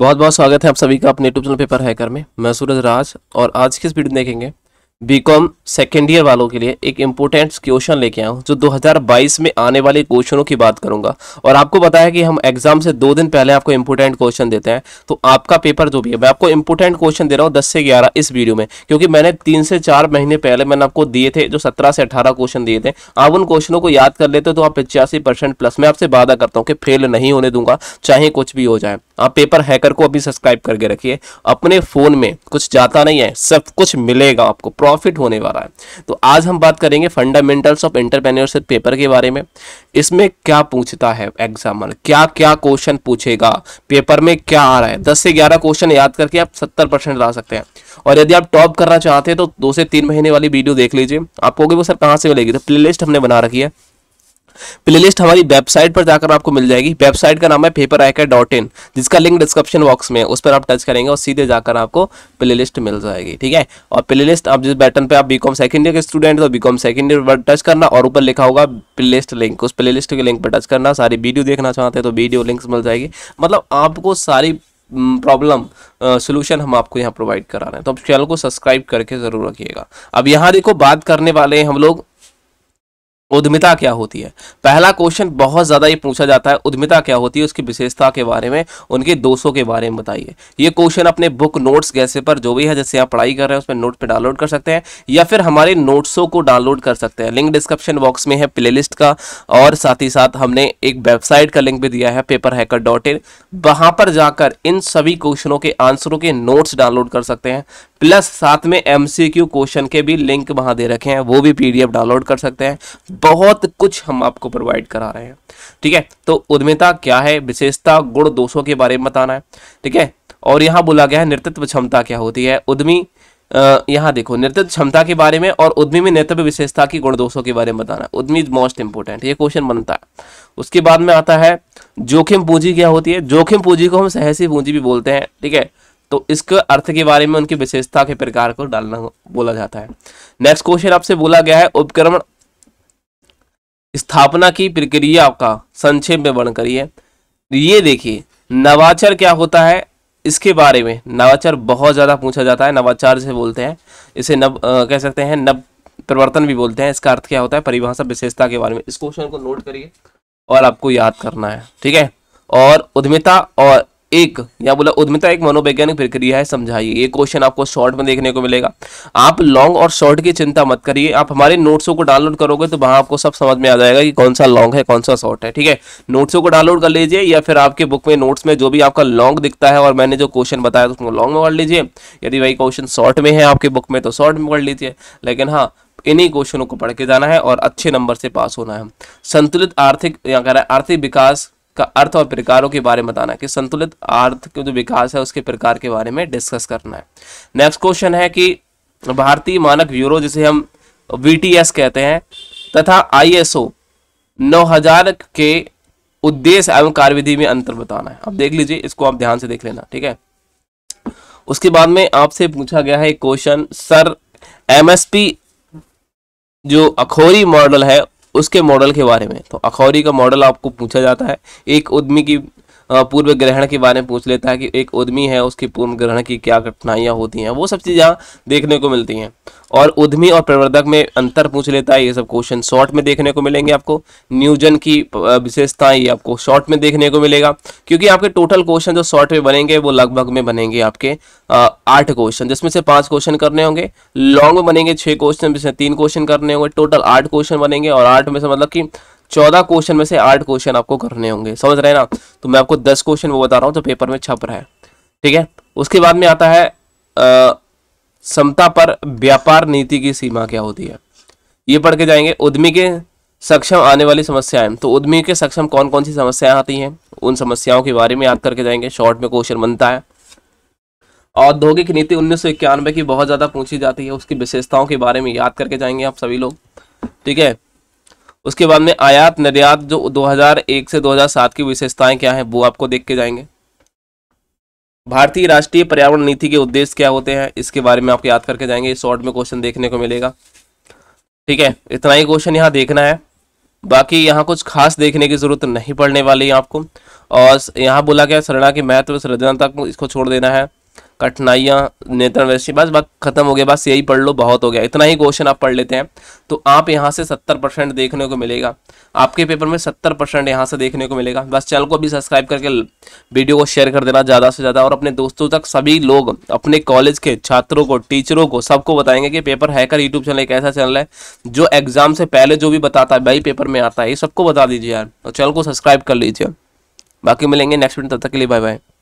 बहुत बहुत स्वागत है आप सभी का अपने यूट्यूब चैनल पेपर हैकर में मैं सूरज राज और आज की इस वीडियो देखेंगे बीकॉम सेकेंड ईयर वालों के लिए एक इम्पोर्टेंट क्वेश्चन लेके आया हूँ जो 2022 में आने वाले क्वेश्चनों की बात करूंगा और आपको बताया कि हम एग्जाम से दो दिन पहले आपको इम्पोर्टेंट क्वेश्चन देते हैं तो आपका पेपर जो भी है मैं आपको इम्पोर्टेंट क्वेश्चन दे रहा हूँ दस से ग्यारह इस वीडियो में क्योंकि मैंने तीन से चार महीने पहले मैंने आपको दिए थे जो सत्रह से अठारह क्वेश्चन दिए थे आप उन क्वेश्चनों को याद कर लेते हो तो आप पिचासी प्लस मैं आपसे वादा करता हूँ कि फेल नहीं होने दूंगा चाहे कुछ भी हो जाए आप पेपर हैकर को अभी सब्सक्राइब करके रखिए अपने फ़ोन में कुछ जाता नहीं है सब कुछ मिलेगा आपको प्रॉफिट होने वाला है तो आज हम बात करेंगे फंडामेंटल्स ऑफ इंटरप्रेन्योरशिप पेपर के बारे में इसमें क्या पूछता है एग्जामर क्या क्या क्वेश्चन पूछेगा पेपर में क्या आ रहा है दस से ग्यारह क्वेश्चन याद करके आप सत्तर परसेंट ला सकते हैं और यदि आप टॉप करना चाहते हैं तो दो से तीन महीने वाली वीडियो देख लीजिए आपको वो सर कहाँ से मिलेगी तो प्ले हमने बना रखी है प्लेलिस्ट हमारी वेबसाइट पर जाकर आपको मिल जाएगी वेबसाइट का नाम है पेपर आयकर डॉट इन जिसका लिंक डिस्क्रिप्शन बॉक्स में उस पर आप टच करेंगे और सीधे जाकर आपको प्लेलिस्ट मिल जाएगी ठीक है और प्लेलिस्ट आप जिस बटन पे आप बीकॉम सेकंड ईयर के स्टूडेंट तो बीकॉम सेकंड ईयर पर टच करना और ऊपर लिखा होगा लिस्ट लिंक उस लिस्ट के लिंक पर टच करना सारी वीडियो देखना चाहते हैं तो वीडियो लिंक मिल जाएगी मतलब आपको सारी प्रॉब्लम सोल्यूशन हम आपको यहाँ प्रोवाइड करा रहे हैं तो आप चैनल को सब्सक्राइब करके ज़रूर रखिएगा अब यहाँ देखो बात करने वाले हैं हम लोग उद्यमिता क्या होती है पहला क्वेश्चन बहुत ज़्यादा ये पूछा जाता है उद्यमिता क्या होती है उसकी विशेषता के बारे में उनके दोषों के बारे में बताइए ये क्वेश्चन अपने बुक नोट्स कैसे पर जो भी है जैसे आप पढ़ाई कर रहे हैं उसमें नोट पर डाउनलोड कर सकते हैं या फिर हमारे नोट्सों को डाउनलोड कर सकते हैं लिंक डिस्क्रिप्शन बॉक्स में है प्ले का और साथ ही साथ हमने एक वेबसाइट का लिंक भी दिया है पेपर हैकर डॉट इन वहां पर जाकर इन सभी क्वेश्चनों के आंसरों के नोट्स डाउनलोड कर सकते हैं प्लस साथ में एमसीक्यू क्वेश्चन के भी लिंक वहां दे रखे हैं वो भी पीडीएफ डाउनलोड कर सकते हैं बहुत कुछ हम आपको प्रोवाइड करा रहे हैं ठीक है तो उद्यमिता क्या है विशेषता गुण दोषों के बारे में बताना है ठीक है और यहाँ बोला गया है नेतृत्व क्षमता क्या होती है उद्यमी यहाँ देखो नेतृत्व क्षमता के बारे में और उद्यमी में नेतृत्व विशेषता की गुण दोषों के बारे में बताना उद्यमी मोस्ट इंपोर्टेंट ये क्वेश्चन बनता है उसके बाद में आता है जोखिम पूंजी क्या होती है जोखिम पूंजी को हम सहसी पूंजी भी बोलते हैं ठीक है तो इसके अर्थ के बारे में उनकी विशेषता के प्रकार को डालना बोला जाता है नेक्स्ट क्वेश्चन आपसे बोला गया है उपक्रमण स्थापना की प्रक्रिया का संक्षेप में वर्ण करिए ये देखिए नवाचार क्या होता है इसके बारे में नवाचार बहुत ज़्यादा पूछा जाता है नवाचार से बोलते हैं इसे नव कह सकते हैं नव परिवर्तन भी बोलते हैं इसका अर्थ क्या होता है परिभाषा विशेषता के बारे में इस क्वेश्चन को नोट करिए और आपको याद करना है ठीक है और उद्यमिता और एक या बोला उद्यमिता एक मनोवैज्ञानिक प्रक्रिया है समझाइए ये क्वेश्चन आपको शॉर्ट में देखने को मिलेगा आप लॉन्ग और शॉर्ट की चिंता मत करिए आप हमारे नोट्सों को डाउनलोड करोगे तो वहां आपको सब समझ में आ जाएगा कि कौन सा लॉन्ग है कौन सा शॉर्ट है ठीक है नोट्सों को डाउनलोड कर लीजिए या फिर आपके बुक में नोट्स में जो भी आपका लॉन्ग दिखता है और मैंने जो क्वेश्चन बताया तो उसको लॉन्ग में पढ़ लीजिए यदि वही क्वेश्चन शॉर्ट में है आपके बुक में तो शॉर्ट में पढ़ लीजिए लेकिन हाँ इन्हीं क्वेश्चनों को पढ़ के जाना है और अच्छे नंबर से पास होना है संतुलित आर्थिक या कह रहा है आर्थिक विकास का अर्थ और प्रकारों के बारे में बताना कि संतुलित अर्थ के जो विकास है उसके प्रकार के बारे में डिस्कस करना है नेक्स्ट क्वेश्चन है कि भारतीय मानक ब्यूरो जिसे हम वी कहते हैं तथा आई 9000 के उद्देश्य एवं कार्यविधि में अंतर बताना है अब देख लीजिए इसको आप ध्यान से देख लेना ठीक है उसके बाद में आपसे पूछा गया है एक क्वेश्चन सर एमएसपी जो अखोरी मॉडल है उसके मॉडल के बारे में तो अखौरी का मॉडल आपको पूछा जाता है एक उद्यमी की पूर्व ग्रहण के बारे में पूछ लेता है कि एक उद्यमी है उसकी पूर्व ग्रहण की क्या कठिनाइयाँ होती हैं वो सब चीज़ यहाँ देखने को मिलती हैं और उद्यमी और प्रवर्धक में अंतर पूछ लेता है ये सब क्वेश्चन शॉर्ट में देखने को मिलेंगे आपको न्यूजन की विशेषताएं ये आपको शॉर्ट में देखने को मिलेगा क्योंकि आपके टोटल क्वेश्चन जो शॉर्ट में बनेंगे वो लगभग में बनेंगे आपके आठ क्वेश्चन जिसमें से पांच क्वेश्चन करने होंगे लॉन्ग में बनेंगे छह क्वेश्चन जिसमें तीन क्वेश्चन करने होंगे टोटल आठ क्वेश्चन बनेंगे और आठ में से मतलब कि चौदह क्वेश्चन में से आठ क्वेश्चन आपको करने होंगे समझ रहे ना तो मैं आपको दस क्वेश्चन वो बता रहा हूँ जो पेपर में छप रहा है ठीक है उसके बाद में आता है समता पर व्यापार नीति की सीमा क्या होती है ये पढ़ के जाएंगे उद्यमी के सक्षम आने वाली समस्याएं तो उद्यमी के सक्षम कौन कौन सी समस्याएं आती हैं उन समस्याओं के बारे में याद करके जाएंगे शॉर्ट में क्वेश्चन बनता है औद्योगिक नीति उन्नीस की बहुत ज़्यादा पूछी जाती है उसकी विशेषताओं के बारे में याद करके जाएंगे आप सभी लोग ठीक है उसके बाद में आयात निर्यात जो 2001 से 2007 की विशेषताएं क्या हैं वो आपको देख के जाएंगे भारतीय राष्ट्रीय पर्यावरण नीति के उद्देश्य क्या होते हैं इसके बारे में आप याद करके जाएंगे शॉर्ट में क्वेश्चन देखने को मिलेगा ठीक है इतना ही क्वेश्चन यहाँ देखना है बाकी यहाँ कुछ खास देखने की जरूरत नहीं पड़ने वाली है आपको और यहाँ बोला गया शरणा के महत्व सृजनात्मक इसको छोड़ देना है कठिनाइयाँ नियंत्रण वैश्य बस वक्त खत्म हो गया बस यही पढ़ लो बहुत हो गया इतना ही क्वेश्चन आप पढ़ लेते हैं तो आप यहाँ से सत्तर परसेंट देखने को मिलेगा आपके पेपर में सत्तर परसेंट यहाँ से देखने को मिलेगा बस चैनल को अभी सब्सक्राइब करके वीडियो को शेयर कर देना ज़्यादा से ज़्यादा और अपने दोस्तों तक सभी लोग अपने कॉलेज के छात्रों को टीचरों को सबको बताएंगे कि पेपर हैकर यूट्यूब चैनल एक ऐसा चैनल है जो एग्जाम से पहले जो भी बताता है भाई पेपर में आता है ये सबको बता दीजिए यार और चैनल को सब्सक्राइब कर लीजिए बाकी मिलेंगे नेक्स्ट वीडियो तब तक के लिए बाय बाय